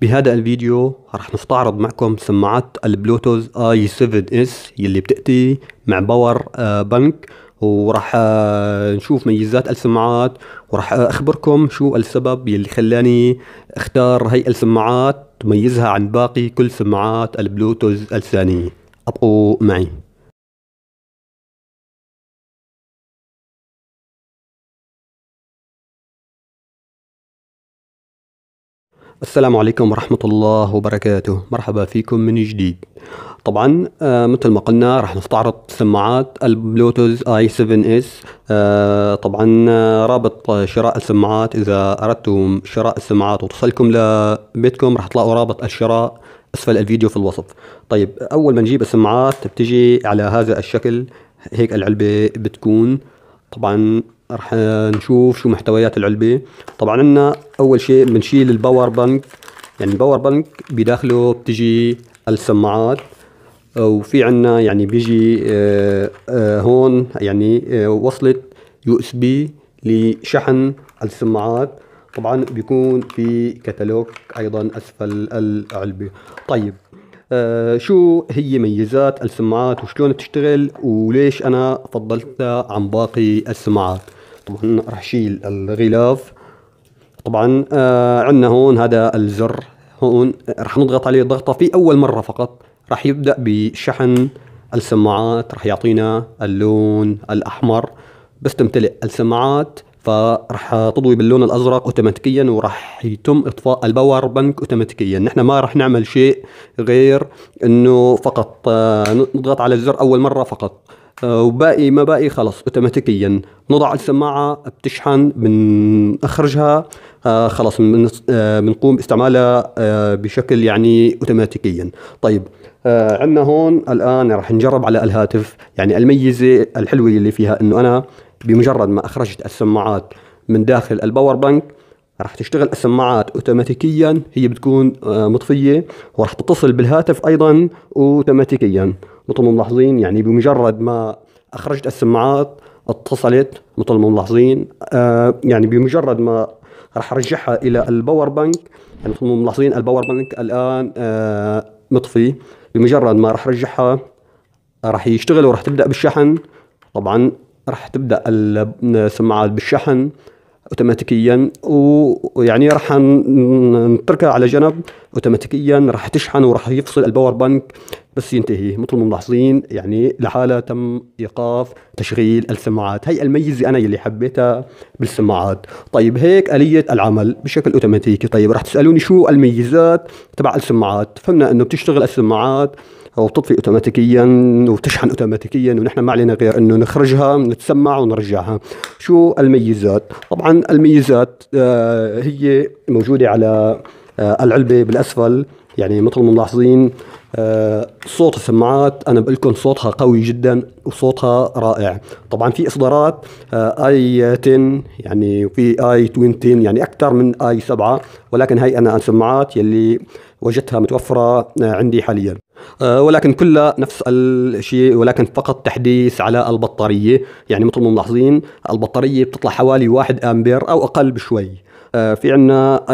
بهذا الفيديو رح نستعرض معكم سماعات البلوتوز اي 7 اس يلي بتأتي مع باور آه، بنك ورح آه، نشوف ميزات السماعات ورح آه، اخبركم شو السبب يلي خلاني اختار هي السماعات تميزها عن باقي كل سماعات البلوتوز الثانية ابقوا معي السلام عليكم ورحمة الله وبركاته مرحبا فيكم من جديد طبعا آه، مثل ما قلنا راح نستعرض سماعات البلوتوز اي 7 اس آه، طبعا آه، رابط شراء السماعات اذا اردتم شراء السماعات وتصلكم لبيتكم راح تلاقوا رابط الشراء اسفل الفيديو في الوصف طيب اول ما نجيب السماعات بتجي على هذا الشكل هيك العلبة بتكون طبعا رح نشوف شو محتويات العلبه طبعا عندنا اول شيء بنشيل الباور بانك يعني الباور بانك بداخله بتجي السماعات وفي عنا يعني بيجي آآ آه، آآ آه، هون يعني آه، وصلة يو اس بي لشحن السماعات طبعا بيكون في كتالوج ايضا اسفل العلبة طيب آه، شو هي ميزات السماعات وشلون بتشتغل وليش انا فضلتها عن باقي السماعات طبعا راح اشيل الغلاف طبعا آه عندنا هون هذا الزر هون راح نضغط عليه ضغطه في اول مره فقط راح يبدا بشحن السماعات راح يعطينا اللون الاحمر بس تمتلئ السماعات فراح تضوي باللون الازرق اوتوماتيكيا وراح يتم اطفاء الباور بنك اوتوماتيكيا نحن ما راح نعمل شيء غير انه فقط آه، نضغط على الزر اول مره فقط آه، وباقي ما باقي خلص اوتوماتيكيا نضع السماعه بتشحن بنخرجها آه، خلص بنقوم باستعمالها بشكل يعني اوتوماتيكيا طيب عندنا هون الان راح نجرب على الهاتف يعني الميزه الحلوه اللي فيها انه انا بمجرد ما اخرجت السماعات من داخل الباور بانك راح تشتغل السماعات اوتوماتيكيا هي بتكون آه، مطفيه وراح تتصل بالهاتف ايضا اوتوماتيكيا مثل ما ملاحظين يعني بمجرد ما اخرجت السماعات اتصلت مثل ما ملاحظين آه، يعني بمجرد ما راح ارجعها الى الباور بانك يعني مثل ما ملاحظين الباور بانك الان آه، مطفي بمجرد ما راح ارجعها راح يشتغل وراح تبدا بالشحن طبعا راح تبدا السماعات بالشحن اوتوماتيكيا ويعني راح نتركها على جنب اوتوماتيكيا راح تشحن وراح يفصل الباور بانك بس ينتهي مثل ما ملاحظين يعني لحالها تم ايقاف تشغيل السماعات هي الميزه انا اللي حبيتها بالسماعات طيب هيك اليه العمل بشكل اوتوماتيكي طيب رح تسالوني شو الميزات تبع السماعات فهمنا انه بتشتغل السماعات او بتطفي اوتوماتيكيا وبتشحن اوتوماتيكيا ونحن ما علينا غير انه نخرجها نتسمع ونرجعها شو الميزات طبعا الميزات آه، هي موجوده على آه، العلبه بالاسفل يعني مثل ما ملاحظين آه، صوت السماعات انا بقول لكم صوتها قوي جدا وصوتها رائع طبعا في اصدارات آه، اي 10 يعني وفي اي 20 يعني اكثر من اي 7 ولكن هي انا السماعات يلي وجدتها متوفره آه، عندي حاليا ولكن كلها نفس الشيء ولكن فقط تحديث على البطاريه يعني مثل ما ملاحظين البطاريه بتطلع حوالي 1 امبير او اقل بشوي في عنا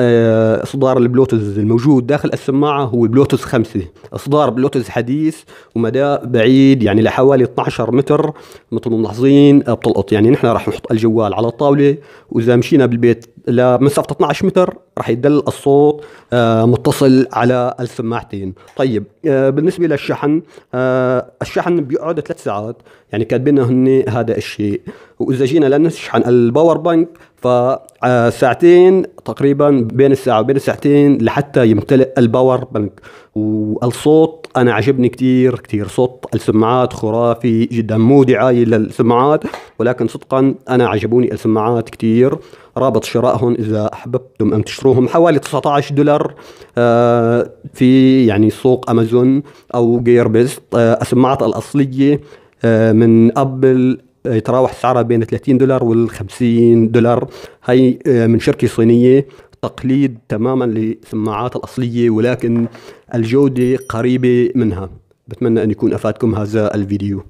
اصدار البلوتوز الموجود داخل السماعه هو بلوتوز 5 إصدار بلوتوث حديث ومدى بعيد يعني لحوالي 12 متر مثل ما ملاحظين بتلقط يعني نحن راح نحط الجوال على الطاولة وإذا مشينا بالبيت لمسافة 12 متر راح يدل الصوت آه، متصل على السماعتين طيب آه، بالنسبة للشحن آه، الشحن بيقعد ثلاث ساعات يعني كاتبين هن هذا الشيء وإذا جينا لنشحن الباور بانك فساعتين تقريبا بين الساعة وبين الساعتين لحتى يمتلئ الباور بانك والصوت انا عجبني كثير كثير صوت السماعات خرافي جدا مو دعايه للسماعات ولكن صدقا انا عجبوني السماعات كثير رابط شرائهم اذا احببتم ان تشتروهم حوالي 19 دولار آه، في يعني سوق امازون او جير بيست آه، السماعات الاصليه آه، من ابل يتراوح سعرها بين 30 دولار وال 50 دولار هي من شركه صينيه تقليد تماما للسماعات الأصلية ولكن الجودة قريبة منها بتمنى أن يكون أفادكم هذا الفيديو